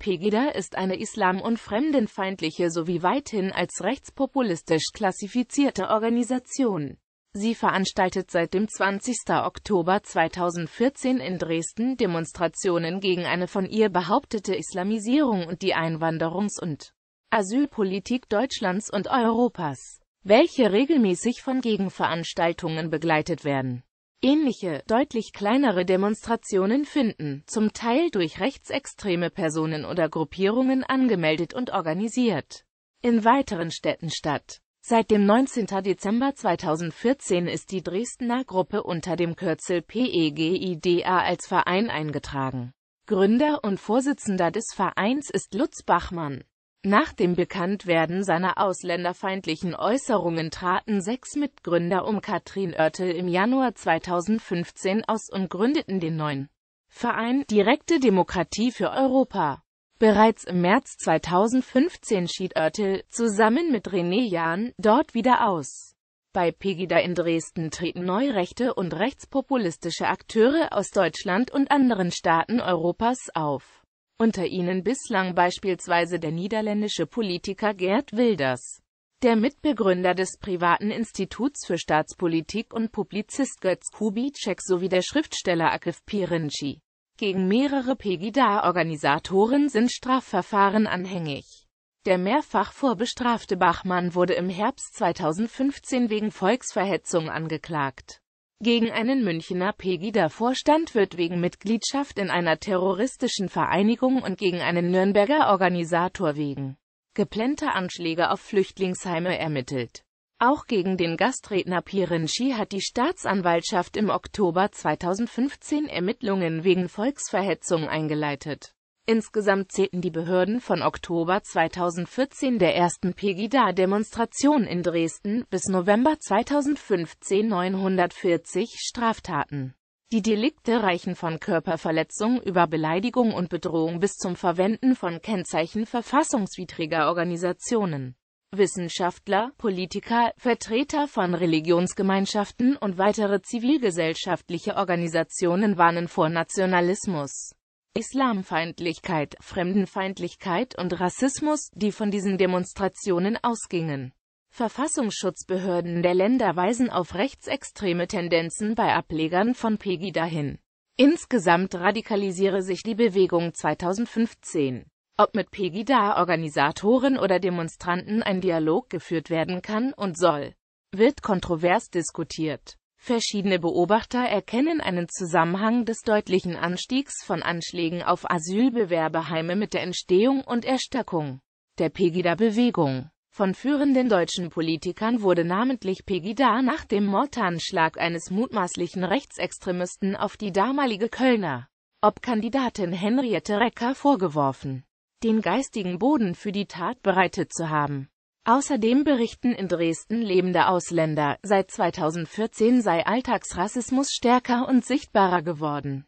Pegida ist eine islam- und fremdenfeindliche sowie weithin als rechtspopulistisch klassifizierte Organisation. Sie veranstaltet seit dem 20. Oktober 2014 in Dresden Demonstrationen gegen eine von ihr behauptete Islamisierung und die Einwanderungs- und Asylpolitik Deutschlands und Europas, welche regelmäßig von Gegenveranstaltungen begleitet werden Ähnliche, deutlich kleinere Demonstrationen finden, zum Teil durch rechtsextreme Personen oder Gruppierungen angemeldet und organisiert, in weiteren Städten statt. Seit dem 19. Dezember 2014 ist die Dresdner Gruppe unter dem Kürzel PEGIDA als Verein eingetragen. Gründer und Vorsitzender des Vereins ist Lutz Bachmann. Nach dem Bekanntwerden seiner ausländerfeindlichen Äußerungen traten sechs Mitgründer um Katrin Oertel im Januar 2015 aus und gründeten den neuen Verein Direkte Demokratie für Europa. Bereits im März 2015 schied Oertel zusammen mit René Jahn dort wieder aus. Bei Pegida in Dresden treten neurechte und rechtspopulistische Akteure aus Deutschland und anderen Staaten Europas auf unter ihnen bislang beispielsweise der niederländische Politiker Gerd Wilders. Der Mitbegründer des privaten Instituts für Staatspolitik und Publizist Götz Kubitschek sowie der Schriftsteller Akif Pirinci. Gegen mehrere Pegida-Organisatoren sind Strafverfahren anhängig. Der mehrfach vorbestrafte Bachmann wurde im Herbst 2015 wegen Volksverhetzung angeklagt gegen einen Münchner Pegida-Vorstand wird wegen Mitgliedschaft in einer terroristischen Vereinigung und gegen einen Nürnberger Organisator wegen geplänter Anschläge auf Flüchtlingsheime ermittelt. Auch gegen den Gastredner Pirinci hat die Staatsanwaltschaft im Oktober 2015 Ermittlungen wegen Volksverhetzung eingeleitet. Insgesamt zählten die Behörden von Oktober 2014 der ersten Pegida-Demonstration in Dresden bis November 2015 940 Straftaten. Die Delikte reichen von Körperverletzung über Beleidigung und Bedrohung bis zum Verwenden von Kennzeichen verfassungswidriger Organisationen. Wissenschaftler, Politiker, Vertreter von Religionsgemeinschaften und weitere zivilgesellschaftliche Organisationen warnen vor Nationalismus. Islamfeindlichkeit, Fremdenfeindlichkeit und Rassismus, die von diesen Demonstrationen ausgingen. Verfassungsschutzbehörden der Länder weisen auf rechtsextreme Tendenzen bei Ablegern von Pegida hin. Insgesamt radikalisiere sich die Bewegung 2015. Ob mit Pegida-Organisatoren oder Demonstranten ein Dialog geführt werden kann und soll, wird kontrovers diskutiert. Verschiedene Beobachter erkennen einen Zusammenhang des deutlichen Anstiegs von Anschlägen auf Asylbewerberheime mit der Entstehung und Erstarkung der Pegida-Bewegung. Von führenden deutschen Politikern wurde namentlich Pegida nach dem Mordanschlag eines mutmaßlichen Rechtsextremisten auf die damalige Kölner Obkandidatin Henriette Recker vorgeworfen, den geistigen Boden für die Tat bereitet zu haben Außerdem berichten in Dresden lebende Ausländer, seit 2014 sei Alltagsrassismus stärker und sichtbarer geworden.